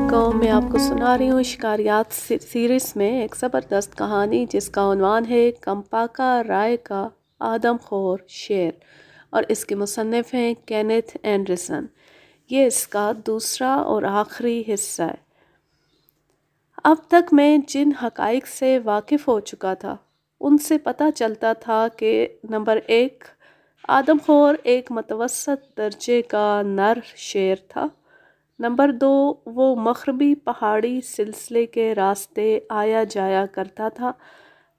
Welcome मैं आपको सुना रही हूँ शिकारियात सीरीज़ में एक ज़बरदस्त कहानी जिसका उनवान है कंपाका राय का आदम खोर शेर और इसके मुसनफ़ हैं कैनथ एंडरसन ये इसका दूसरा और आखिरी हिस्सा है अब तक मैं जिन हकाइक से वाकिफ़ हो चुका था उनसे पता चलता था कि नंबर एक आदम खोर एक मतवसत दर्जे का नर शेर था नंबर दो वो मखरबी पहाड़ी सिलसिले के रास्ते आया जाया करता था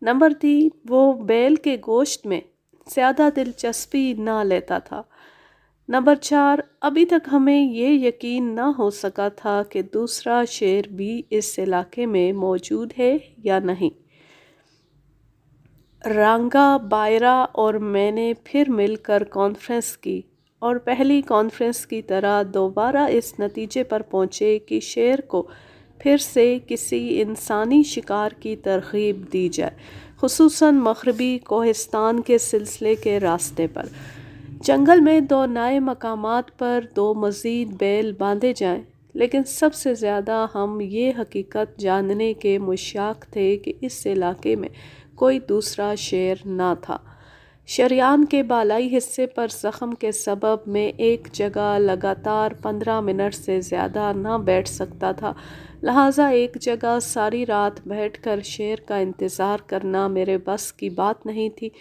नंबर तीन वो बैल के गोश्त में ज़्यादा दिलचस्पी ना लेता था नंबर चार अभी तक हमें ये यकीन ना हो सका था कि दूसरा शेर भी इस इलाके में मौजूद है या नहीं रंगा बायरा और मैंने फिर मिलकर कॉन्फ्रेंस की और पहली कॉन्फ्रेंस की तरह दोबारा इस नतीजे पर पहुँचे कि शेर को फिर से किसी इंसानी शिकार की तरगीब दी जाए खसूस मगरबी कोहिस्तान के सिलसिले के रास्ते पर जंगल में दो नए मकाम पर दो मज़ीद बैल बांधे जाएँ लेकिन सबसे ज़्यादा हम ये हकीकत जानने के मुशाक थे कि इस इलाके में कोई दूसरा शेर ना था शरियान के बालाई हिस्से पर ज़ख़म के सबब में एक जगह लगातार पंद्रह मिनट से ज़्यादा ना बैठ सकता था लिहाजा एक जगह सारी रात बैठकर शेर का इंतज़ार करना मेरे बस की बात नहीं थी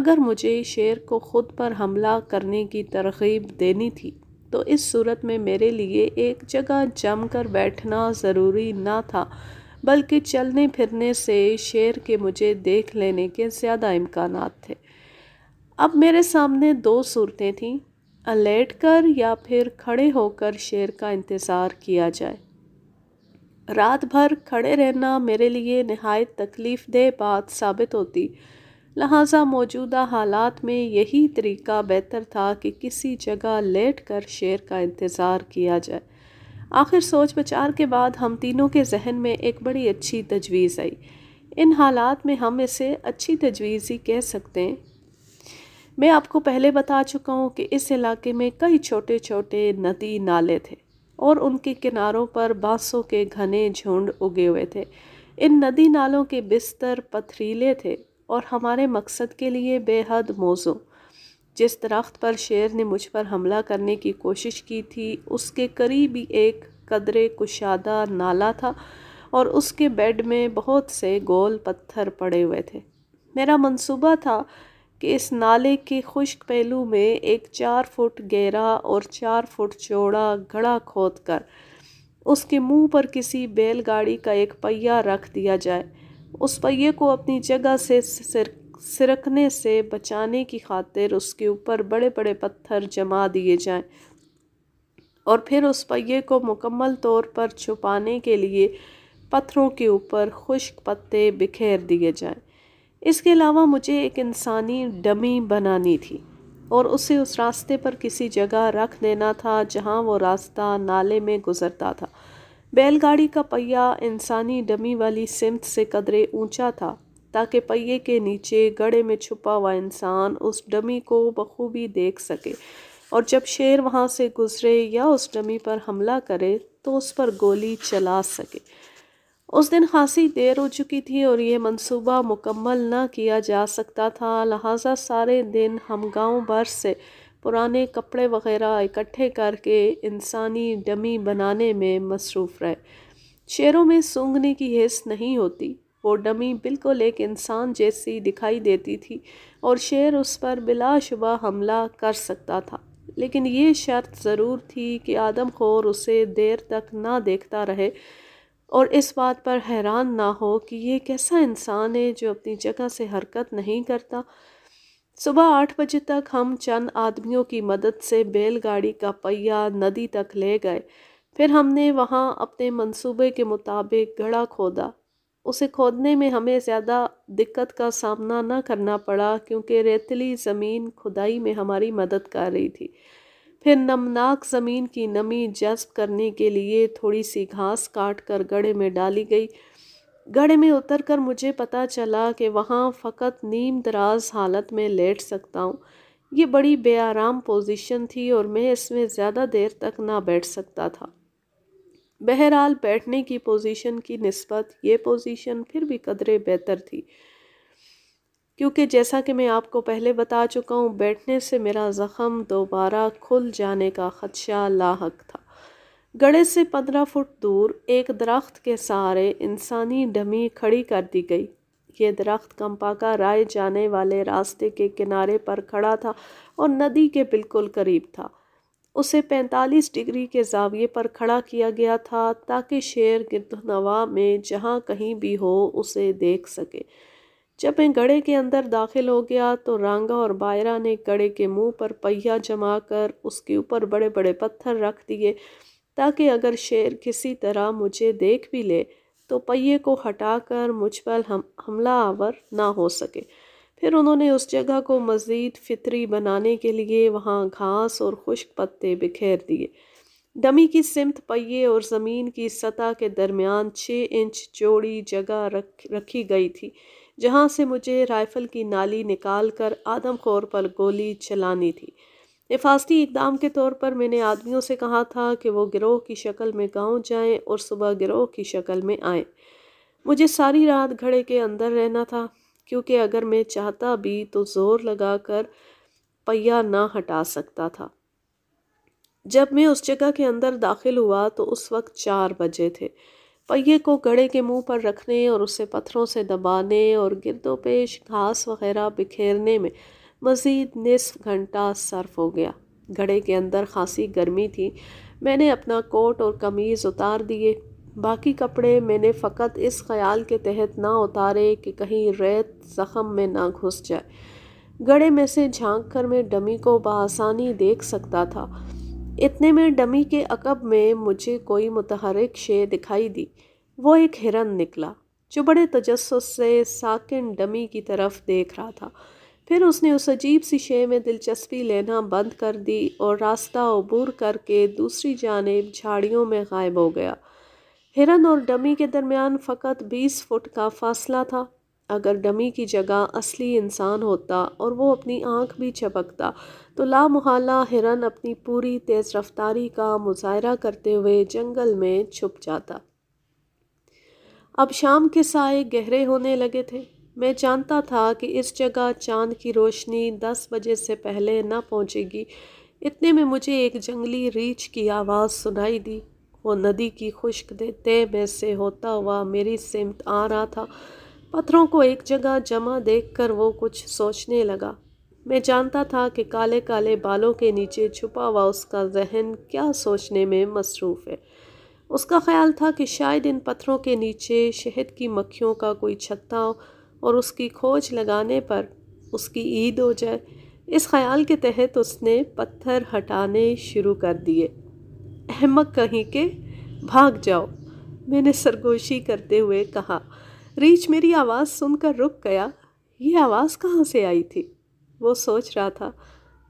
अगर मुझे शेर को ख़ुद पर हमला करने की तरगीब देनी थी तो इस सूरत में मेरे लिए एक जगह जम कर बैठना ज़रूरी ना था बल्कि चलने फिरने से शेर के मुझे देख लेने के ज़्यादा इम्कान थे अब मेरे सामने दो सूरतें थीं लेट कर या फिर खड़े होकर शेर का इंतज़ार किया जाए रात भर खड़े रहना मेरे लिए नहायत तकलीफ़ तकलीफ़देह बात साबित होती लहाजा मौजूदा हालात में यही तरीका बेहतर था कि किसी जगह लेट कर शेर का इंतज़ार किया जाए आखिर सोच विचार के बाद हम तीनों के जहन में एक बड़ी अच्छी तजवीज़ आई इन हालात में हम इसे अच्छी तजवीज़ ही कह सकते हैं मैं आपको पहले बता चुका हूँ कि इस इलाके में कई छोटे छोटे नदी नाले थे और उनके किनारों पर बांसों के घने झुंड उगे हुए थे इन नदी नालों के बिस्तर पथरीले थे और हमारे मकसद के लिए बेहद मौजू जिस दरख्त पर शेर ने मुझ पर हमला करने की कोशिश की थी उसके करीब ही एक कदरे कुशादा नाला था और उसके बेड में बहुत से गोल पत्थर पड़े हुए थे मेरा मंसूबा था कि इस नाले के खुश्क पहलू में एक चार फुट गहरा और चार फुट चौड़ा घड़ा खोद कर उसके मुंह पर किसी बैलगाड़ी का एक पहिया रख दिया जाए उस पहिए को अपनी जगह से सिर सिरकने से बचाने की खातिर उसके ऊपर बड़े बड़े पत्थर जमा दिए जाएं और फिर उस पहिए को मुकम्मल तौर पर छुपाने के लिए पत्थरों के ऊपर खुश्क पत्ते बिखेर दिए जाएं इसके अलावा मुझे एक इंसानी डमी बनानी थी और उसे उस रास्ते पर किसी जगह रख देना था जहां वो रास्ता नाले में गुजरता था बैलगाड़ी का पहिया इंसानी डमी वाली सिमत से कदरे ऊंचा था ताकि पहिए के नीचे गड़े में छुपा हुआ इंसान उस डमी को बखूबी देख सके और जब शेर वहाँ से गुजरे या उस डमी पर हमला करे तो उस पर गोली चला सके उस दिन खासी देर हो चुकी थी और यह मंसूबा मुकम्मल ना किया जा सकता था लहाजा सारे दिन हम गांव भर से पुराने कपड़े वगैरह इकट्ठे करके इंसानी डमी बनाने में मसरूफ़ रहे शेरों में सूंघने की हिस्स नहीं होती वो डमी बिल्कुल एक इंसान जैसी दिखाई देती थी और शेर उस पर बिलाशुबा हमला कर सकता था लेकिन ये शर्त ज़रूर थी कि आदम खोर उसे देर तक ना देखता रहे और इस बात पर हैरान ना हो कि ये कैसा इंसान है जो अपनी जगह से हरकत नहीं करता सुबह आठ बजे तक हम चंद आदमियों की मदद से बैलगाड़ी का पहिया नदी तक ले गए फिर हमने वहाँ अपने मंसूबे के मुताबिक गढ़ा खोदा उसे खोदने में हमें ज़्यादा दिक्कत का सामना न करना पड़ा क्योंकि रेतली ज़मीन खुदाई में हमारी मदद कर रही थी फिर नमनाक ज़मीन की नमी जज्ब करने के लिए थोड़ी सी घास काट कर गड़े में डाली गई गड़े में उतर कर मुझे पता चला कि वहाँ फ़कत नीम दराज हालत में लेट सकता हूँ ये बड़ी बेआराम पोजीशन थी और मैं इसमें ज़्यादा देर तक ना बैठ सकता था बहरहाल बैठने की पोजीशन की नस्बत ये पोजीशन फिर भी कदरे बेहतर थी क्योंकि जैसा कि मैं आपको पहले बता चुका हूँ बैठने से मेरा ज़ख़म दोबारा खुल जाने का ख़दशा लाक था गड़े से पंद्रह फुट दूर एक दरख्त के सहारे इंसानी डमी खड़ी कर दी गई ये दरख्त कंपाका राय जाने वाले रास्ते के किनारे पर खड़ा था और नदी के बिल्कुल करीब था उसे 45 डिग्री के जाविये पर खड़ा किया गया था ताकि शेर गिरदनवा में जहाँ कहीं भी हो उसे देख सके जब मैं गड़े के अंदर दाखिल हो गया तो रंगा और बायरा ने गड़े के मुंह पर पहिया जमा कर उसके ऊपर बड़े बड़े पत्थर रख दिए ताकि अगर शेर किसी तरह मुझे देख भी ले तो पहिए को हटाकर मुझ पर हम हमला आवर ना हो सके फिर उन्होंने उस जगह को मज़ीद फितरी बनाने के लिए वहाँ घास और खुश्क पत्ते बिखेर दिए डमी की सिमत पहिए और ज़मीन की सतह के दरमियान छः इंच चौड़ी जगह रख रखी गई थी जहाँ से मुझे राइफ़ल की नाली निकाल कर आदम खोर पर गोली चलानी थी हिफाजती इकदाम के तौर पर मैंने आदमियों से कहा था कि वो गिरोह की शक्ल में गांव जाएं और सुबह गिरोह की शक्ल में आएं मुझे सारी रात घड़े के अंदर रहना था क्योंकि अगर मैं चाहता भी तो ज़ोर लगाकर पहिया ना हटा सकता था जब मैं उस जगह के अंदर दाखिल हुआ तो उस वक्त चार बजे थे पहिए को गड़े के मुंह पर रखने और उसे पत्थरों से दबाने और गिरदोपेश घास वगैरह बिखेरने में मज़ीद निसफ घंटा सर्फ हो गया घड़े के अंदर खासी गर्मी थी मैंने अपना कोट और कमीज़ उतार दिए बाकी कपड़े मैंने फ़कत इस ख्याल के तहत ना उतारे कि कहीं रेत ज़ख़म में ना घुस जाए गड़े में से झांक कर मैं डमी को बसानी देख सकता था इतने में डमी के अकब में मुझे कोई मुतहरक शे दिखाई दी वो एक हिरन निकला जो बड़े तजस्स से साकिन डमी की तरफ देख रहा था फिर उसने उस अजीब सी शे में दिलचस्पी लेना बंद कर दी और रास्ता अबूर करके दूसरी जानब झाड़ियों में गायब हो गया हिरन और डमी के दरमियान फ़कत बीस फुट का फासला था अगर डमी की जगह असली इंसान होता और वो अपनी आंख भी चपकता तो लामहला हिरन अपनी पूरी तेज़ रफ्तारी का मुजाहरा करते हुए जंगल में छुप जाता अब शाम के साए गहरे होने लगे थे मैं जानता था कि इस जगह चांद की रोशनी दस बजे से पहले ना पहुंचेगी इतने में मुझे एक जंगली रीछ की आवाज़ सुनाई दी वो नदी की खुश्क देते में से होता हुआ मेरी सिमत आ रहा था पत्थरों को एक जगह जमा देखकर वो कुछ सोचने लगा मैं जानता था कि काले काले बालों के नीचे छुपा हुआ उसका जहन क्या सोचने में मसरूफ़ है उसका ख्याल था कि शायद इन पत्थरों के नीचे शहद की मक्खियों का कोई छत्ता हो और उसकी खोज लगाने पर उसकी ईद हो जाए इस ख्याल के तहत उसने पत्थर हटाने शुरू कर दिए अहमक कहीं के भाग जाओ मैंने सरगोशी करते हुए कहा रीच मेरी आवाज़ सुनकर रुक गया ये आवाज़ कहाँ से आई थी वो सोच रहा था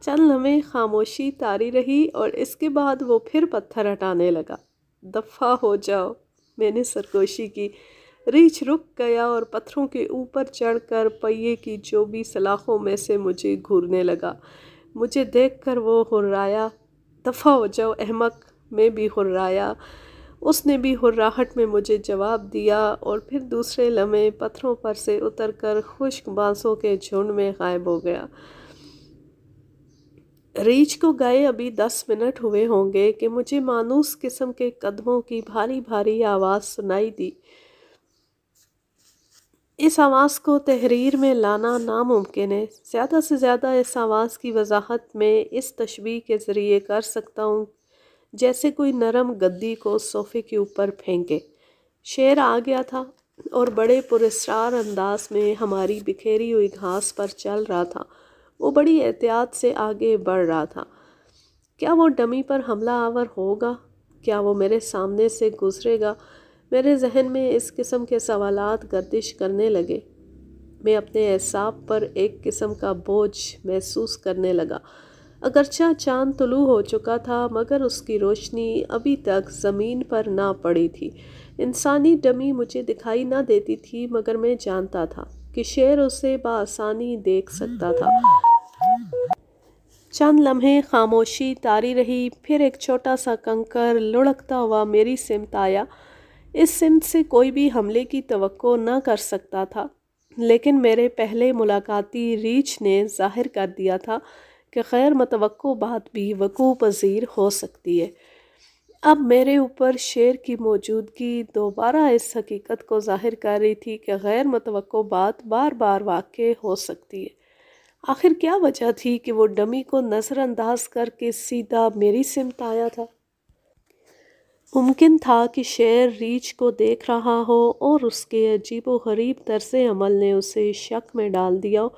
चल हमें खामोशी तारी रही और इसके बाद वो फिर पत्थर हटाने लगा दफ़ा हो जाओ मैंने सरगोशी की रीछ रुक गया और पत्थरों के ऊपर चढ़कर पहिए की जो भी सलाखों में से मुझे घूरने लगा मुझे देखकर वो हुर्राया दफ़ा हो जाओ अहमक मैं भी हुर्राया उसने भी हुर्राहट में मुझे जवाब दिया और फिर दूसरे लम्हे पत्थरों पर से उतर कर खुश्क बांसों के झुंड में गायब हो गया रीछ को गए अभी दस मिनट हुए होंगे कि मुझे मानूस किस्म के कदमों की भारी भारी आवाज़ सुनाई दी इस आवाज़ को तहरीर में लाना नामुमकिन है ज़्यादा से ज़्यादा इस आवाज़ की वजाहत में इस तशबी के ज़रिए कर सकता हूँ जैसे कोई नरम गद्दी को सोफे के ऊपर फेंके शेर आ गया था और बड़े पुरस्कार अंदाज में हमारी बिखेरी हुई घास पर चल रहा था वो बड़ी एहतियात से आगे बढ़ रहा था क्या वो डमी पर हमला आवर होगा क्या वो मेरे सामने से गुजरेगा मेरे जहन में इस किस्म के सवाल गर्दिश करने लगे मैं अपने एहसाब पर एक किस्म का बोझ महसूस करने लगा अगरचा चांद तुलू तो हो चुका था मगर उसकी रोशनी अभी तक ज़मीन पर ना पड़ी थी इंसानी डमी मुझे दिखाई ना देती थी मगर मैं जानता था कि शेर उसे बसानी देख सकता था चंद लम्हे खामोशी तारी रही फिर एक छोटा सा कंकर लुढ़कता हुआ मेरी सिमत आया इस सिमत से कोई भी हमले की तवक्को न कर सकता था लेकिन मेरे पहले मुलाकाती रीछ ने जाहिर कर दिया था कि खैर मतवक़ बात भी वक़ू पज़ीर हो सकती है अब मेरे ऊपर शेर की मौजूदगी दोबारा इस हकीकत को जाहिर कर रही थी कि गैर मतवक़ बात बार बार वाक़ हो सकती है आखिर क्या वजह थी कि वो डमी को नज़रअंदाज करके सीधा मेरी सिमत आया था मुमकिन था कि शेर रीछ को देख रहा हो और उसके अजीब व गरीब तरस अमल ने उसे शक में डाल दिया हो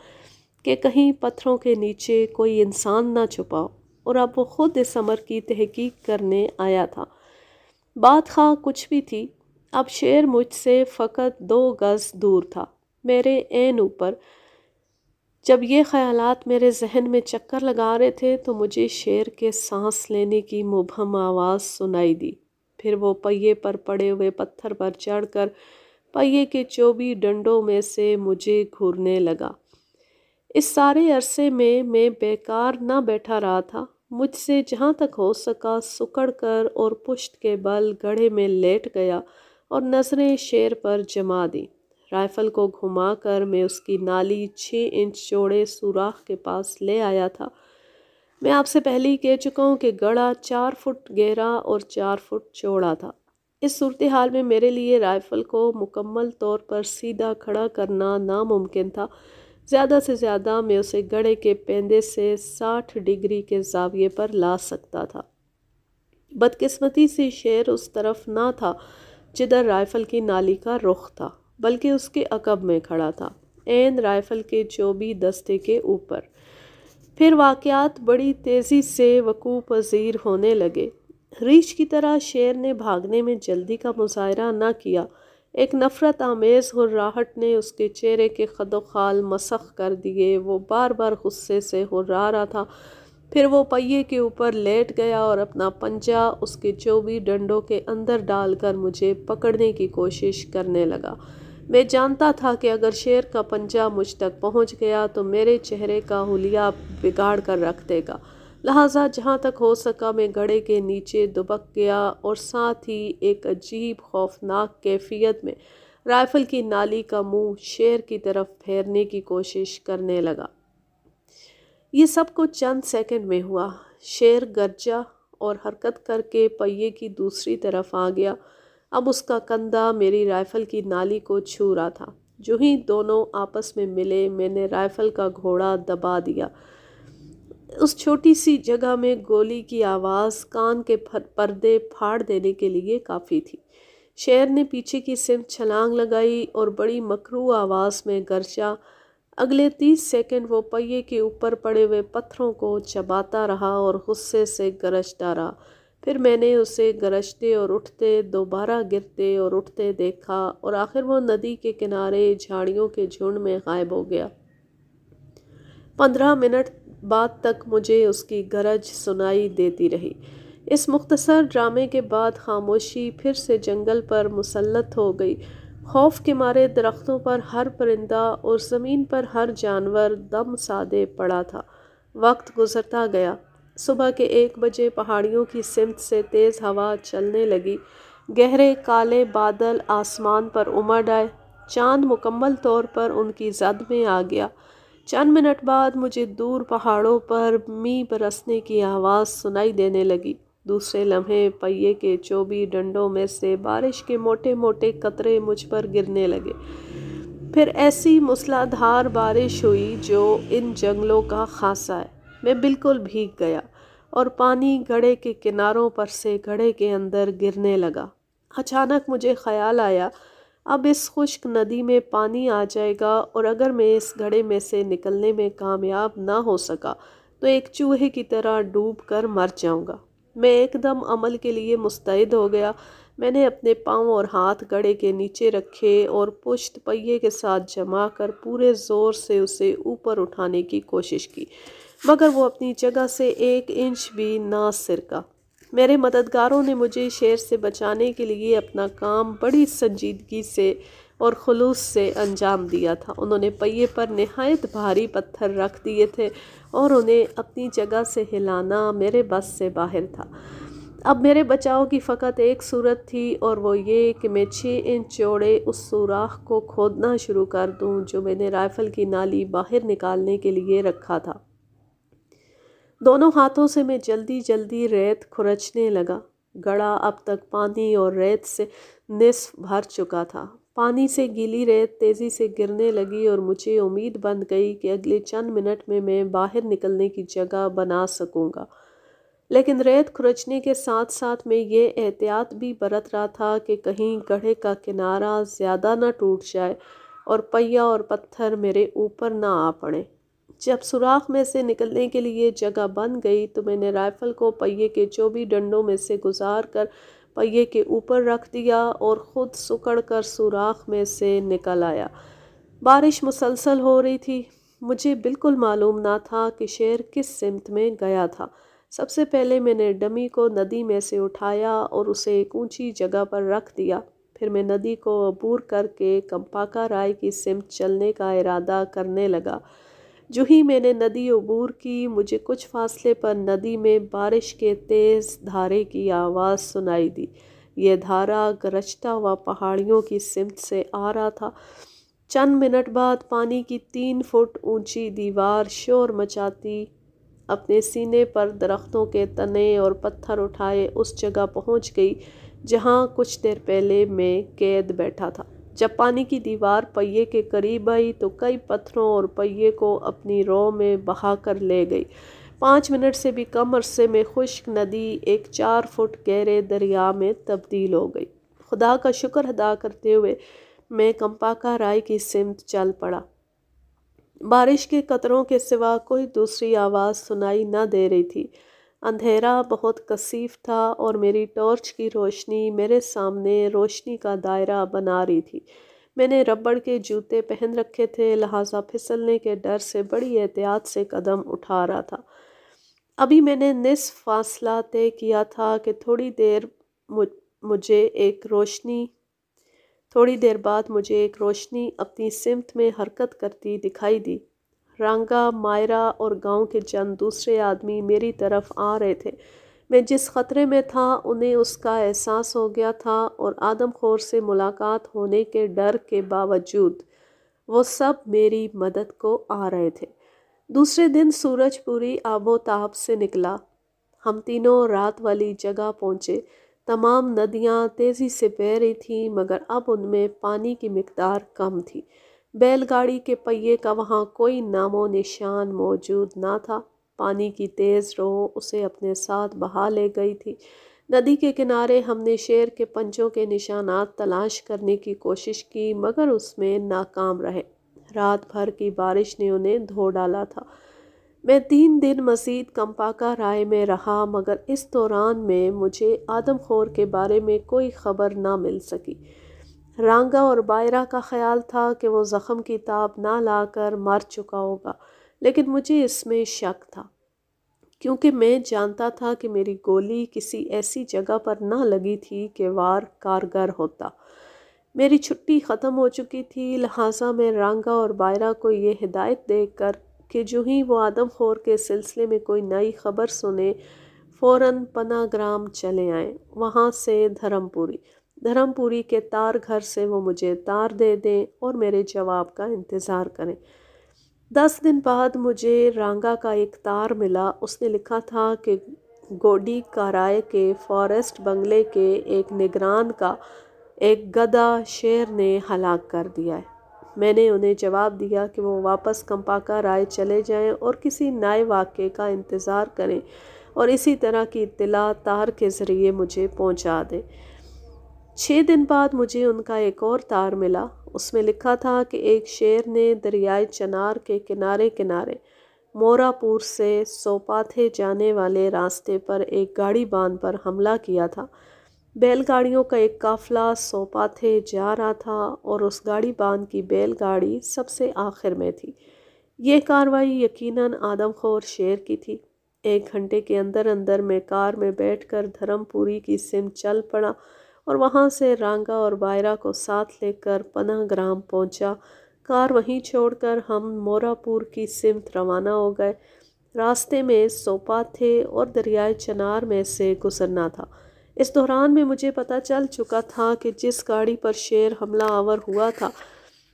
कि कहीं पत्थरों के नीचे कोई इंसान ना छुपा और अब वो ख़ुद इस अमर की तहकीक करने आया था बात खा हाँ कुछ भी थी अब शेर मुझसे फ़कत दो गज़ दूर था मेरे एन ऊपर जब ये ख़यालात मेरे जहन में चक्कर लगा रहे थे तो मुझे शेर के सांस लेने की मुबहम आवाज़ सुनाई दी फिर वो पहिए पर पड़े हुए पत्थर पर चढ़कर पहिए के चौबी डंडों में से मुझे घूरने लगा इस सारे अरसे में मैं बेकार ना बैठा रहा था मुझसे जहाँ तक हो सका सुकड़ कर और पुश्त के बल गढ़े में लेट गया और नज़रें शेर पर जमा दी राइफ़ल को घुमाकर मैं उसकी नाली छः इंच चौड़े सुराख के पास ले आया था मैं आपसे पहले ही कह चुका हूँ कि गढ़ा चार फुट गहरा और चार फुट चौड़ा था इस सूरत हाल में मेरे लिए राइफ़ल को मुकम्मल तौर पर सीधा खड़ा करना नामुमकिन था ज़्यादा से ज़्यादा मैं उसे गड़े के पेंदे से साठ डिग्री के जाविये पर ला सकता था बदकिस्मती से शेर उस तरफ ना था जिधर राइफ़ल की नाली का रुख था बल्कि उसके अकब में खड़ा था एन राइफ़ल के चौबी दस्ते के ऊपर फिर वाक़ात बड़ी तेज़ी से वकू पजीर होने लगे रीछ की तरह शेर ने भागने में जल्दी का मुजाहरा न किया एक नफ़रत आमेज़ हुर्राहट ने उसके चेहरे के खदोखाल मसख कर दिए वो बार बार गुस्से से हुर्रा रहा था फिर वो पहिए के ऊपर लेट गया और अपना पंजा उसके चौबी डंडों के अंदर डालकर मुझे पकड़ने की कोशिश करने लगा मैं जानता था कि अगर शेर का पंजा मुझ तक पहुंच गया तो मेरे चेहरे का हुलिया बिगाड़ कर रख देगा लिहाजा जहाँ तक हो सका मैं गड़े के नीचे दुबक गया और साथ ही एक अजीब खौफनाक कैफियत में राइफ़ल की नाली का मुंह शेर की तरफ फेरने की कोशिश करने लगा ये सब कुछ चंद सेकंड में हुआ शेर गरजा और हरकत करके पहिए की दूसरी तरफ आ गया अब उसका कंधा मेरी राइफ़ल की नाली को छू रहा था जो ही दोनों आपस में मिले मैंने राइफ़ल का घोड़ा दबा दिया उस छोटी सी जगह में गोली की आवाज़ कान के पर्दे फाड़ देने के लिए काफ़ी थी शेर ने पीछे की सिमत छलांग लगाई और बड़ी मकरू आवाज़ में गरजा अगले तीस सेकंड वो पहिए के ऊपर पड़े हुए पत्थरों को चबाता रहा और गुस्से से गरजता रहा फिर मैंने उसे गरजते और उठते दोबारा गिरते और उठते देखा और आखिर वो नदी के किनारे झाड़ियों के झुंड में गायब हो गया पंद्रह मिनट बाद तक मुझे उसकी गरज सुनाई देती रही इस मुख्तसर ड्रामे के बाद खामोशी फिर से जंगल पर मुसलत हो गई खौफ के मारे दरख्तों पर हर परिंदा और ज़मीन पर हर जानवर दम सादे पड़ा था वक्त गुजरता गया सुबह के एक बजे पहाड़ियों की सिमत से तेज़ हवा चलने लगी गहरे काले बादल आसमान पर उमड़ आए चांद मुकम्मल तौर पर उनकी जद में आ गया चंद मिनट बाद मुझे दूर पहाड़ों पर मी बरसने की आवाज़ सुनाई देने लगी दूसरे लम्हे पहिए के चौबी डंडों में से बारिश के मोटे मोटे कतरे मुझ पर गिरने लगे फिर ऐसी मूसलाधार बारिश हुई जो इन जंगलों का खासा है मैं बिल्कुल भीग गया और पानी घड़े के किनारों पर से घड़े के अंदर गिरने लगा अचानक मुझे ख्याल आया अब इस खुश्क नदी में पानी आ जाएगा और अगर मैं इस घड़े में से निकलने में कामयाब ना हो सका तो एक चूहे की तरह डूब कर मर जाऊँगा मैं एकदम अमल के लिए मुस्तैद हो गया मैंने अपने पाँव और हाथ गड़े के नीचे रखे और पुश्त पहिए के साथ जमा कर पूरे ज़ोर से उसे ऊपर उठाने की कोशिश की मगर वो अपनी जगह से एक इंच भी ना सिरका मेरे मददगारों ने मुझे शेर से बचाने के लिए अपना काम बड़ी संजीदगी से और खलूस से अंजाम दिया था उन्होंने पहिए पर नहायत भारी पत्थर रख दिए थे और उन्हें अपनी जगह से हिलाना मेरे बस से बाहर था अब मेरे बचाव की फ़कत एक सूरत थी और वो ये कि मैं छः इंच चौड़े उस सुराख को खोदना शुरू कर दूं जो मैंने राइफ़ल की नाली बाहर निकालने के लिए रखा था दोनों हाथों से मैं जल्दी जल्दी रेत खुरचने लगा गड़ा अब तक पानी और रेत से निसफ भर चुका था पानी से गीली रेत तेज़ी से गिरने लगी और मुझे उम्मीद बन गई कि अगले चंद मिनट में मैं बाहर निकलने की जगह बना सकूँगा लेकिन रेत खुरचने के साथ साथ मैं ये एहतियात भी बरत रहा था कि कहीं गढ़े का किनारा ज़्यादा ना टूट जाए और पहिया और पत्थर मेरे ऊपर ना आ पड़े जब सुराख में से निकलने के लिए जगह बन गई तो मैंने राइफ़ल को पहिए के चौबी डंडों में से गुजार कर पहिए के ऊपर रख दिया और ख़ुद सुकड़ कर सुराख में से निकल आया बारिश मुसलसल हो रही थी मुझे बिल्कुल मालूम ना था कि शेर किस सिमत में गया था सबसे पहले मैंने डमी को नदी में से उठाया और उसे एक ऊंची जगह पर रख दिया फिर मैं नदी को अबूर करके कंपाका राय की सिमत चलने का इरादा करने लगा जो ही मैंने नदी अबूर की मुझे कुछ फासले पर नदी में बारिश के तेज़ धारे की आवाज़ सुनाई दी यह धारा गरजता हुआ पहाड़ियों की सिमत से आ रहा था चंद मिनट बाद पानी की तीन फुट ऊंची दीवार शोर मचाती अपने सीने पर दरख्तों के तने और पत्थर उठाए उस जगह पहुंच गई जहां कुछ देर पहले मैं कैद बैठा था जब पानी की दीवार पहिए के करीब आई तो कई पत्थरों और पहिए को अपनी रो में बहा कर ले गई पाँच मिनट से भी कम अरसे में खुश्क नदी एक चार फुट गहरे दरिया में तब्दील हो गई खुदा का शुक्र अदा करते हुए मैं कंपाका राय की सिमत चल पड़ा बारिश के कतरों के सिवा कोई दूसरी आवाज़ सुनाई न दे रही थी अंधेरा बहुत कसीफ था और मेरी टॉर्च की रोशनी मेरे सामने रोशनी का दायरा बना रही थी मैंने रबड़ के जूते पहन रखे थे लिहाजा फिसलने के डर से बड़ी एहतियात से कदम उठा रहा था अभी मैंने निसफ फासला तय किया था कि थोड़ी देर मुझे एक रोशनी थोड़ी देर बाद मुझे एक रोशनी अपनी सिमत में हरकत करती दिखाई दी रंगा मायरा और गांव के चंद दूसरे आदमी मेरी तरफ आ रहे थे मैं जिस ख़तरे में था उन्हें उसका एहसास हो गया था और आदमखोर से मुलाकात होने के डर के बावजूद वो सब मेरी मदद को आ रहे थे दूसरे दिन सूरज पूरी आबो ताब से निकला हम तीनों रात वाली जगह पहुँचे तमाम नदियाँ तेज़ी से बह रही थीं मगर अब उनमें पानी की मकदार कम थी बैलगाड़ी के पहिए का वहाँ कोई नामो निशान मौजूद ना था पानी की तेज़ रोह उसे अपने साथ बहा ले गई थी नदी के किनारे हमने शेर के पंचों के निशानात तलाश करने की कोशिश की मगर उसमें नाकाम रहे रात भर की बारिश ने उन्हें धो डाला था मैं तीन दिन मसीद कंपाका राय में रहा मगर इस दौरान में मुझे आदमखोर के बारे में कोई ख़बर ना मिल सकी रांगा और बायरा का ख्याल था कि वो ज़ख़म की ताब ना लाकर मर चुका होगा लेकिन मुझे इसमें शक था क्योंकि मैं जानता था कि मेरी गोली किसी ऐसी जगह पर ना लगी थी कि वार कारगर होता मेरी छुट्टी ख़त्म हो चुकी थी लिहाजा मैं रंगा और बायरा को ये हिदायत देकर कि जो ही वो आदम खोर के सिलसिले में कोई नई खबर सुने फ़ौर पनाग्राम चले आए वहाँ से धर्मपुरी धर्मपुरी के तार घर से वो मुझे तार दे दें और मेरे जवाब का इंतज़ार करें दस दिन बाद मुझे रंगा का एक तार मिला उसने लिखा था कि गोडी काराय के फॉरेस्ट बंगले के एक निगरान का एक गदा शेर ने हलाक कर दिया है मैंने उन्हें जवाब दिया कि वो वापस कंपाका राय चले जाएं और किसी नए वाक़े का इंतज़ार करें और इसी तरह की इतला तार के ज़रिए मुझे पहुंचा दें छः दिन बाद मुझे उनका एक और तार मिला उसमें लिखा था कि एक शेर ने दरियाए चनार के किनारे किनारे मोरापुर से सोपाथे जाने वाले रास्ते पर एक गाड़ी बांध पर हमला किया था बैलगाड़ियों का एक काफिला सोपाथे जा रहा था और उस गाड़ी बांध की बैलगाड़ी सबसे आखिर में थी ये कार्रवाई यकीनन आदमखोर शेर की थी एक घंटे के अंदर अंदर मैं कार में बैठकर धर्मपुरी की सिम चल पड़ा और वहाँ से रंगा और बायरा को साथ लेकर पना ग्राम पहुँचा कार वहीं छोड़कर हम मोरापुर की सिमत रवाना हो गए रास्ते में सोपा थे और दरियाए चनार में से गुजरना था इस दौरान में मुझे पता चल चुका था कि जिस गाड़ी पर शेर हमला आवर हुआ था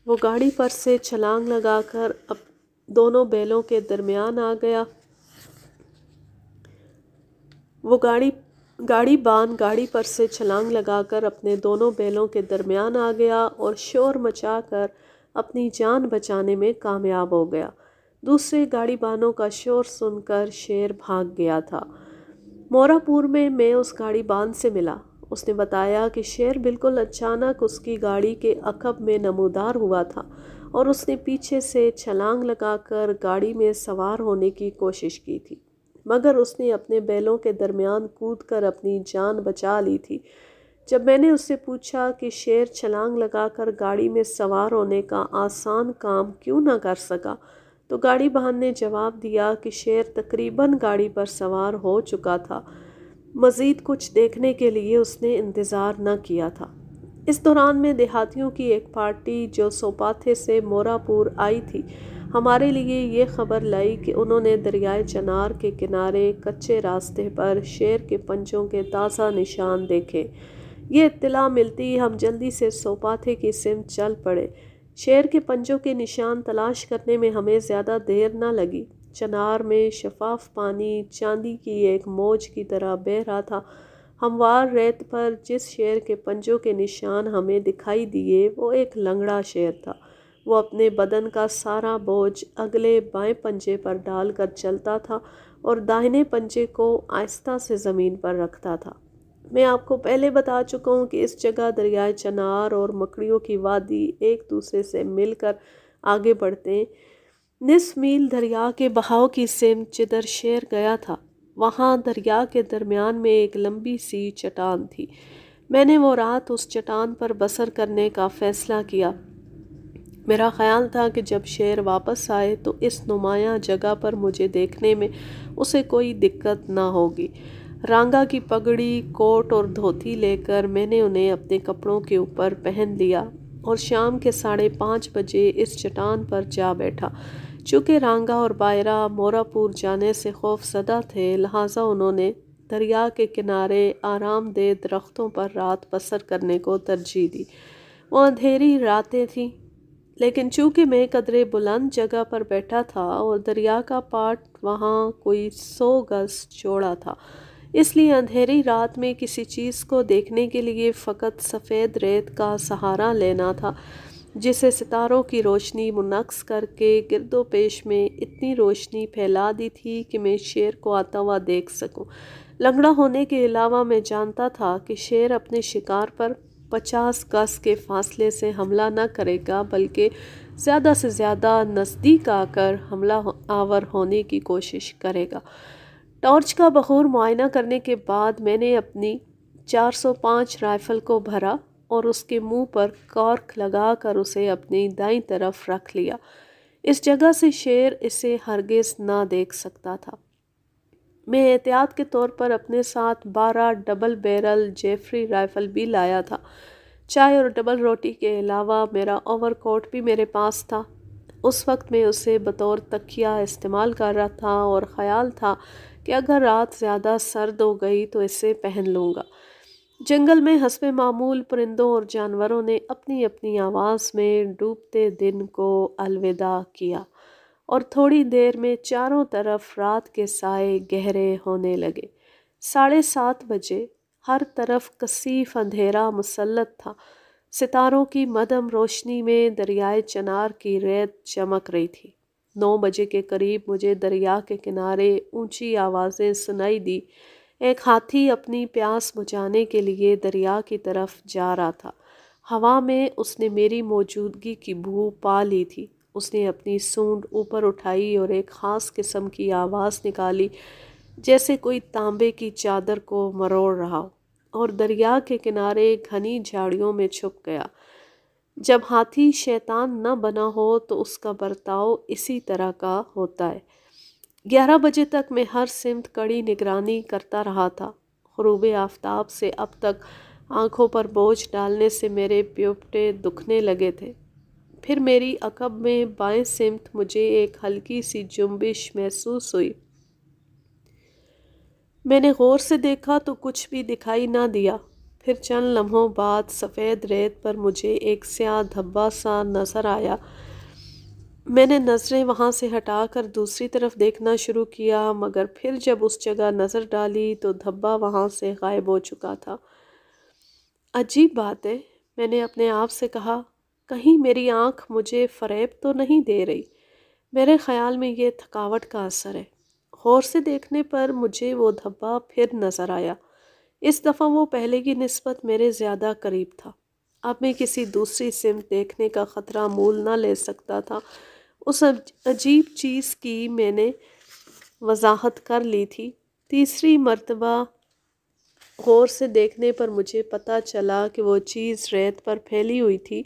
वो गाड़ी पर से छलांग लगाकर अब दोनों बैलों के दरमियान आ गया वो गाड़ी गाड़ी बान गाड़ी पर से छलांग लगाकर अपने दोनों बैलों के दरमियान आ गया और शोर मचाकर अपनी जान बचाने में कामयाब हो गया दूसरे गाड़ी बानों का शोर सुनकर शेर भाग गया था मोरापुर में मैं उस गाड़ी बांध से मिला उसने बताया कि शेर बिल्कुल अचानक उसकी गाड़ी के अकब में नमोदार हुआ था और उसने पीछे से छलांग लगाकर गाड़ी में सवार होने की कोशिश की थी मगर उसने अपने बैलों के दरमियान कूद कर अपनी जान बचा ली थी जब मैंने उससे पूछा कि शेर छलांग लगाकर गाड़ी में सवार होने का आसान काम क्यों ना कर सका तो गाड़ी बहन ने जवाब दिया कि शेर तकरीबन गाड़ी पर सवार हो चुका था मज़ीद कुछ देखने के लिए उसने इंतज़ार न किया था इस दौरान में देहातियों की एक पार्टी जो सोपाथे से मोरापुर आई थी हमारे लिए ये खबर लाई कि उन्होंने दरियाए चनार के किनारे कच्चे रास्ते पर शेर के पंजों के ताज़ा निशान देखे ये इतला मिलती हम जल्दी से सोपाथे की सिम चल पड़े शेर के पंजों के निशान तलाश करने में हमें ज़्यादा देर न लगी चनार में शफाफ पानी चांदी की एक मोज की तरह बह रहा था हमवार रेत पर जिस शेर के पंजों के निशान हमें दिखाई दिए वो एक लंगड़ा शेर था वो अपने बदन का सारा बोझ अगले बाएं पंजे पर डालकर चलता था और दाहिने पंजे को आहिस्ता से ज़मीन पर रखता था मैं आपको पहले बता चुका हूँ कि इस जगह दरियाए चनार और मकड़ियों की वादी एक दूसरे से मिलकर आगे बढ़ते हैं निस मील दरिया के बहाव की सिम चिदर शेर गया था वहाँ दरिया के दरमियान में एक लंबी सी चट्टान थी मैंने वो रात उस चट्टान पर बसर करने का फ़ैसला किया मेरा ख़्याल था कि जब शेर वापस आए तो इस नुमाया जगह पर मुझे देखने में उसे कोई दिक्कत ना होगी रंगा की पगड़ी कोट और धोती लेकर मैंने उन्हें अपने कपड़ों के ऊपर पहन लिया और शाम के साढ़े पाँच बजे इस चट्टान पर जा बैठा चूँकि रंगा और बायरा मोरापुर जाने से सदा थे लिहाजा उन्होंने दरिया के किनारे आरामदेह दरख्तों पर रात बसर करने को तरजीह दी वो अंधेरी रातें थीं लेकिन चूंकि मैं कदरे बुलंद जगह पर बैठा था और दरिया का पाट वहाँ कोई सौ गज चौड़ा था इसलिए अंधेरी रात में किसी चीज़ को देखने के लिए फ़कत सफ़ेद रेत का सहारा लेना था जिसे सितारों की रोशनी मुनक्स करके गिरदो पेश में इतनी रोशनी फैला दी थी कि मैं शेर को आता हुआ देख सकूं। लंगड़ा होने के अलावा मैं जानता था कि शेर अपने शिकार पर पचास गज के फासले से हमला न करेगा बल्कि ज़्यादा से ज़्यादा नज़दीक आकर हमला आवर होने की कोशिश करेगा टॉर्च का बखूर मुआयना करने के बाद मैंने अपनी 405 राइफ़ल को भरा और उसके मुंह पर कॉर्क लगा कर उसे अपनी दाई तरफ रख लिया इस जगह से शेर इसे हरगिज़ ना देख सकता था मैं एहतियात के तौर पर अपने साथ बारह डबल बैरल जेफरी राइफ़ल भी लाया था चाय और डबल रोटी के अलावा मेरा ओवर कोट भी मेरे पास था उस वक्त मैं उसे बतौर तकिया इस्तेमाल कर रहा था और ख़्याल था कि अगर रात ज़्यादा सर्द हो गई तो इसे पहन लूँगा जंगल में हसब मामूल परिंदों और जानवरों ने अपनी अपनी आवाज़ में डूबते दिन को अलविदा किया और थोड़ी देर में चारों तरफ रात के साए गहरे होने लगे साढ़े सात बजे हर तरफ कसीफ अंधेरा मुसलत था सितारों की मदम रोशनी में दरियाए चनार की रेत चमक रही थी नौ बजे के करीब मुझे दरिया के किनारे ऊंची आवाज़ें सुनाई दी एक हाथी अपनी प्यास बुझाने के लिए दरिया की तरफ जा रहा था हवा में उसने मेरी मौजूदगी की भू पा ली थी उसने अपनी सूंड ऊपर उठाई और एक ख़ास किस्म की आवाज़ निकाली जैसे कोई तांबे की चादर को मरोड़ रहा हो और दरिया के किनारे घनी झाड़ियों में छुप गया जब हाथी शैतान न बना हो तो उसका बर्ताव इसी तरह का होता है ग्यारह बजे तक मैं हर सिमत कड़ी निगरानी करता रहा था हरूब आफ्ताब से अब तक आंखों पर बोझ डालने से मेरे प्योपटे दुखने लगे थे फिर मेरी अकब में बाएं सिमत मुझे एक हल्की सी जुम्बिश महसूस हुई मैंने गौर से देखा तो कुछ भी दिखाई ना दिया फिर चंद लम्हों बाद सफ़ेद रेत पर मुझे एक स्या धब्बा सा नज़र आया मैंने नज़रें वहाँ से हटाकर दूसरी तरफ देखना शुरू किया मगर फिर जब उस जगह नज़र डाली तो धब्बा वहाँ से गायब हो चुका था अजीब बात है मैंने अपने आप से कहा कहीं मेरी आँख मुझे फरेब तो नहीं दे रही मेरे ख्याल में ये थकावट का असर है गौर से देखने पर मुझे वो धब्बा फिर नज़र आया इस दफ़ा वो पहले की नस्बत मेरे ज़्यादा करीब था अब मैं किसी दूसरी सिम देखने का ख़तरा मोल ना ले सकता था उस अजीब चीज़ की मैंने वजाहत कर ली थी तीसरी मरतबा गौर से देखने पर मुझे पता चला कि वो चीज़ रेत पर फैली हुई थी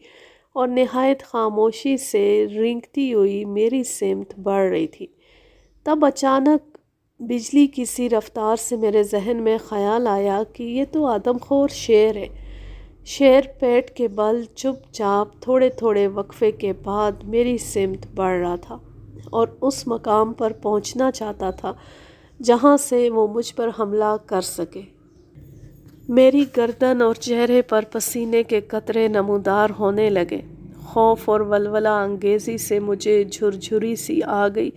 और नहायत खामोशी से रिंगती हुई मेरी सिमत बढ़ रही थी तब अचानक बिजली की सी रफ्तार से मेरे जहन में ख्याल आया कि ये तो आदमखोर शेर है शेर पेट के बल चुपचाप थोड़े थोड़े वक्फे के बाद मेरी सिमत बढ़ रहा था और उस मकाम पर पहुंचना चाहता था जहां से वो मुझ पर हमला कर सके मेरी गर्दन और चेहरे पर पसीने के कतरे नमूदार होने लगे खौफ और वलवला अंगेज़ी से मुझे झुरझुरी सी आ गई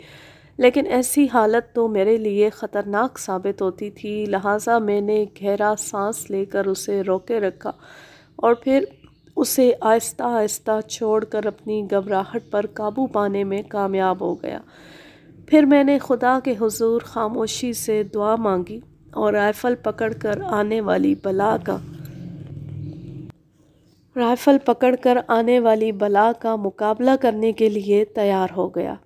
लेकिन ऐसी हालत तो मेरे लिए ख़तरनाक साबित होती थी लिहाजा मैंने गहरा सांस लेकर उसे रोके रखा और फिर उसे आहिस्ता आहिस्ता छोड़कर अपनी घबराहट पर काबू पाने में कामयाब हो गया फिर मैंने खुदा के हुजूर खामोशी से दुआ मांगी और राइफ़ल पकड़कर आने वाली बला का राइफ़ल पकड़कर आने वाली बला का मुकाबला करने के लिए तैयार हो गया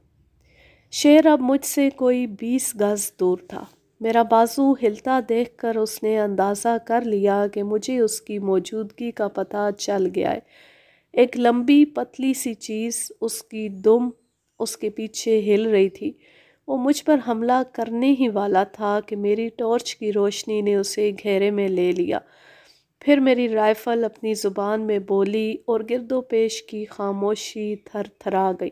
शेर अब मुझसे कोई बीस गज़ दूर था मेरा बाजू हिलता देखकर उसने अंदाज़ा कर लिया कि मुझे उसकी मौजूदगी का पता चल गया है एक लंबी पतली सी चीज़ उसकी दुम उसके पीछे हिल रही थी वो मुझ पर हमला करने ही वाला था कि मेरी टॉर्च की रोशनी ने उसे घेरे में ले लिया फिर मेरी राइफ़ल अपनी ज़ुबान में बोली और गिरदो पेश की खामोशी थर थरा गई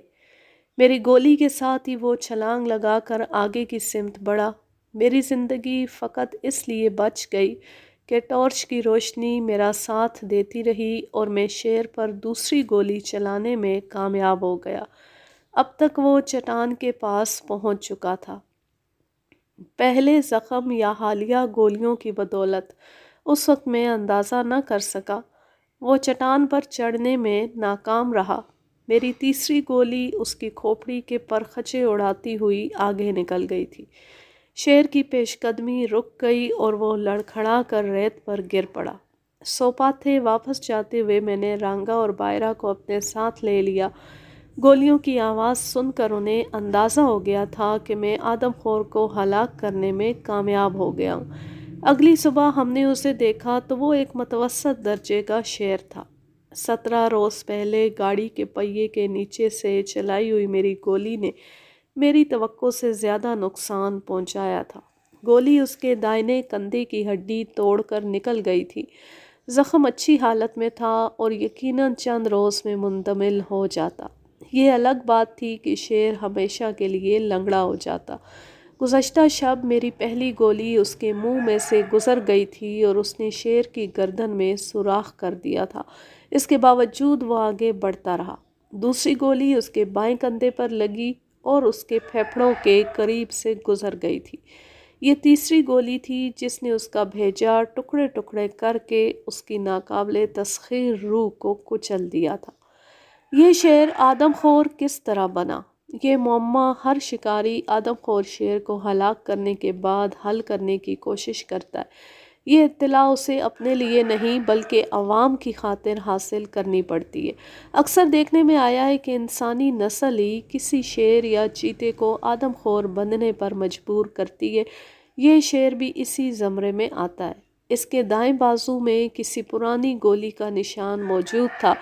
मेरी गोली के साथ ही वो छलांग लगाकर आगे की सिमत बढ़ा मेरी ज़िंदगी फ़कत इसलिए बच गई कि टॉर्च की रोशनी मेरा साथ देती रही और मैं शेर पर दूसरी गोली चलाने में कामयाब हो गया अब तक वो चट्टान के पास पहुंच चुका था पहले ज़ख्म या हालिया गोलियों की बदौलत उस वक्त मैं अंदाज़ा न कर सका वो चट्टान पर चढ़ने में नाकाम रहा मेरी तीसरी गोली उसकी खोपड़ी के परखचे उड़ाती हुई आगे निकल गई थी शेर की पेशकदमी रुक गई और वो लड़खड़ा कर रेत पर गिर पड़ा सोपाथे वापस जाते हुए मैंने रंगा और बायरा को अपने साथ ले लिया गोलियों की आवाज़ सुनकर उन्हें अंदाज़ा हो गया था कि मैं आदमखोर को हलाक करने में कामयाब हो गया हूँ अगली सुबह हमने उसे देखा तो वो एक मतवसत दर्जे का शेर था सत्रह रोज़ पहले गाड़ी के पहिए के नीचे से चलाई हुई मेरी गोली ने मेरी तो से ज़्यादा नुकसान पहुंचाया था गोली उसके दाहिने कंधे की हड्डी तोड़कर निकल गई थी ज़ख़म अच्छी हालत में था और यकीनन चंद रोज़ में मुंतमिल हो जाता ये अलग बात थी कि शेर हमेशा के लिए लंगड़ा हो जाता गुज्त शब मेरी पहली गोली उसके मुंह में से गुज़र गई थी और उसने शेर की गर्दन में सुराख कर दिया था इसके बावजूद वह आगे बढ़ता रहा दूसरी गोली उसके बाएं कंधे पर लगी और उसके फेफड़ों के करीब से गुज़र गई थी ये तीसरी गोली थी जिसने उसका भेजा टुकड़े टुकड़े करके उसकी नाकबले तस्खीर रूह को कुचल दिया था ये शेर आदम खोर किस तरह बना ये मम्मा हर शिकारी आदम खोर शेर को हलाक करने के बाद हल करने की कोशिश करता है ये इतला उसे अपने लिए नहीं बल्कि आवाम की खातिर हासिल करनी पड़ती है अक्सर देखने में आया है कि इंसानी नस्ल ही किसी शेर या चीते को आदम खोर बनने पर मजबूर करती है ये शेर भी इसी ज़मरे में आता है इसके दाएं बाजू में किसी पुरानी गोली का निशान मौजूद था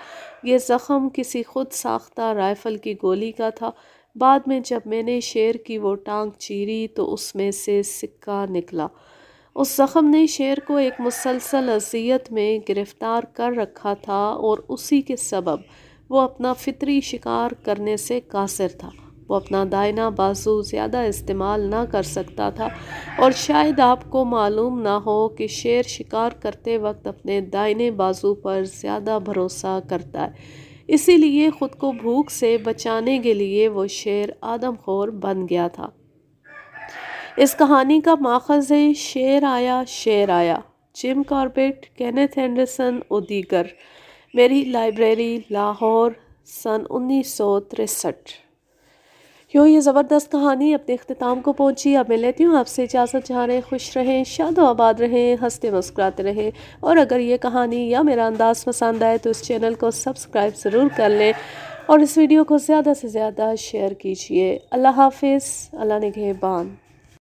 यह ज़ख़म किसी खुद साख्ता राइफ़ल की गोली का था बाद में जब मैंने शेर की वो टांग चीरी तो उसमें से सिक्का निकला उस ज़ख़म ने शेर को एक मुसलसल अजियत में गिरफ़्तार कर रखा था और उसी के सबब वो अपना फितरी शिकार करने से कासिर था वो अपना दायना बाजू ज़्यादा इस्तेमाल ना कर सकता था और शायद आपको मालूम ना हो कि शेर शिकार करते वक्त अपने दायने बाजू पर ज़्यादा भरोसा करता है इसीलिए ख़ुद को भूख से बचाने के लिए वो शेर आदमखोर बन गया था इस कहानी का माखज है शेर आया शेर आया जिम कॉर्बेट कैनेथ एंडरसन और दीगर मेरी लाइब्रेरी लाहौर सन उन्नीस सौ तिरसठ क्यों ये ज़बरदस्त कहानी अपने अख्ताम को पहुँची अब मैं लेती हूँ आपसे इजाज़त चाह रहे खुश रहें शाद आबाद रहें हंसते मुस्कुराते रहें और अगर ये कहानी या मेरा अंदाज़ पसंद आए तो इस चैनल को सब्सक्राइब ज़रूर कर लें और इस वीडियो को ज़्यादा से ज़्यादा शेयर कीजिए अल्लाह हाफिज़ अल्लाह ने